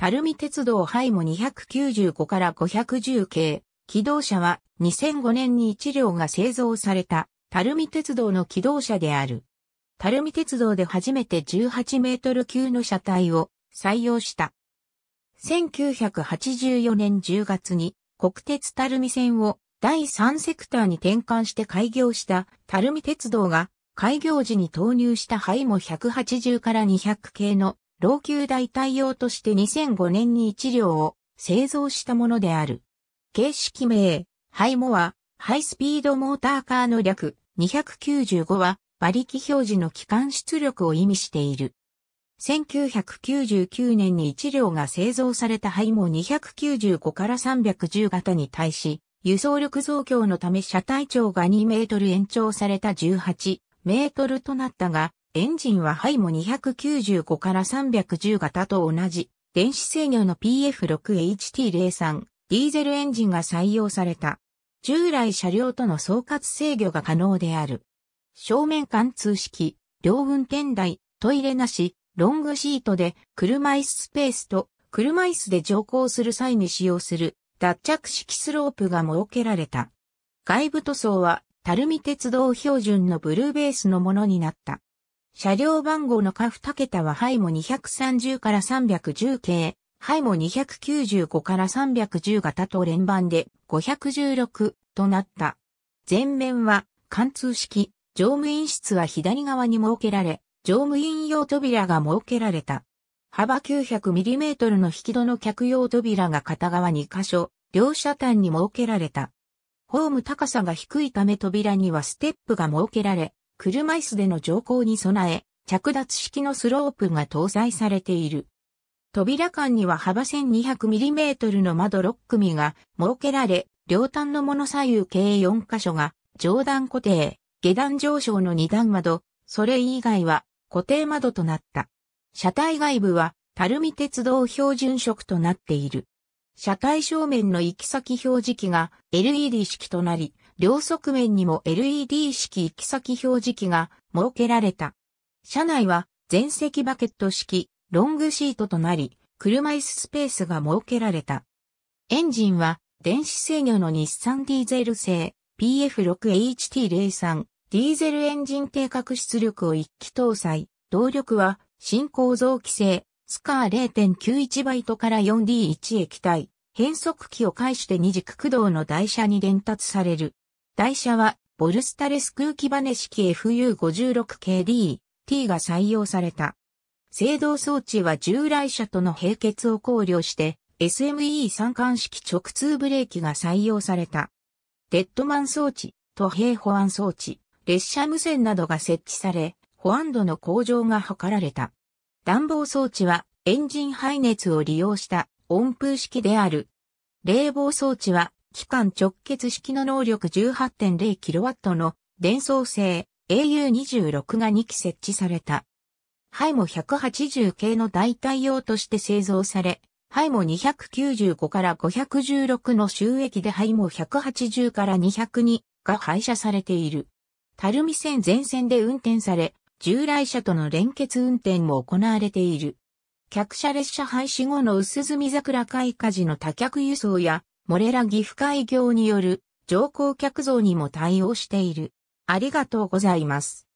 垂水鉄道ハイモ295から510系、機動車は2005年に1両が製造された、垂水鉄道の機動車である。垂水鉄道で初めて18メートル級の車体を採用した。1984年10月に国鉄垂水線を第3セクターに転換して開業した垂水鉄道が開業時に投入したハイモ180から200系の老朽代替用として2005年に1両を製造したものである。形式名、ハイモは、ハイスピードモーターカーの略、295は、馬力表示の機関出力を意味している。1999年に1両が製造されたハイモ295から310型に対し、輸送力増強のため車体長が2メートル延長された18メートルとなったが、エンジンはハイモ295から310型と同じ、電子制御の PF6HT03、ディーゼルエンジンが採用された。従来車両との総括制御が可能である。正面貫通式、両運転台、トイレなし、ロングシートで車椅子スペースと車椅子で乗降する際に使用する脱着式スロープが設けられた。外部塗装は、垂水鉄道標準のブルーベースのものになった。車両番号の下2桁はハイモ230から310系、ハイモ295から310型と連番で516となった。前面は貫通式、乗務員室は左側に設けられ、乗務員用扉が設けられた。幅 900mm の引き戸の客用扉が片側2箇所、両車端に設けられた。ホーム高さが低いため扉にはステップが設けられ、車椅子での乗降に備え、着脱式のスロープが搭載されている。扉間には幅 1200mm の窓6組が設けられ、両端のもの左右計4箇所が上段固定、下段上昇の2段窓、それ以外は固定窓となった。車体外部は、垂水鉄道標準色となっている。車体正面の行き先表示器が LED 式となり、両側面にも LED 式行き先表示器が設けられた。車内は全席バケット式ロングシートとなり、車椅子スペースが設けられた。エンジンは電子制御の日産ディーゼル製 PF6HT03 ディーゼルエンジン定格出力を一気搭載。動力は新構造規制スカー0.91バイトから 4D1 液体。変速機を介して二軸駆動の台車に伝達される。台車は、ボルスタレス空気バネ式 FU56KD、T が採用された。制動装置は従来車との並結を考慮して、SME 三冠式直通ブレーキが採用された。デッドマン装置、都平保安装置、列車無線などが設置され、保安度の向上が図られた。暖房装置はエンジン排熱を利用した温風式である。冷房装置は機関直結式の能力 18.0kW の電装製 AU26 が2機設置された。ハイモ180系の代替用として製造され、ハイモ295から516の収益でハイモ180から202が廃車されている。垂水線全線で運転され、従来車との連結運転も行われている。客車列車廃止後の薄住桜開花時の多客輸送やモレラ岐阜開業による乗降客像にも対応している。ありがとうございます。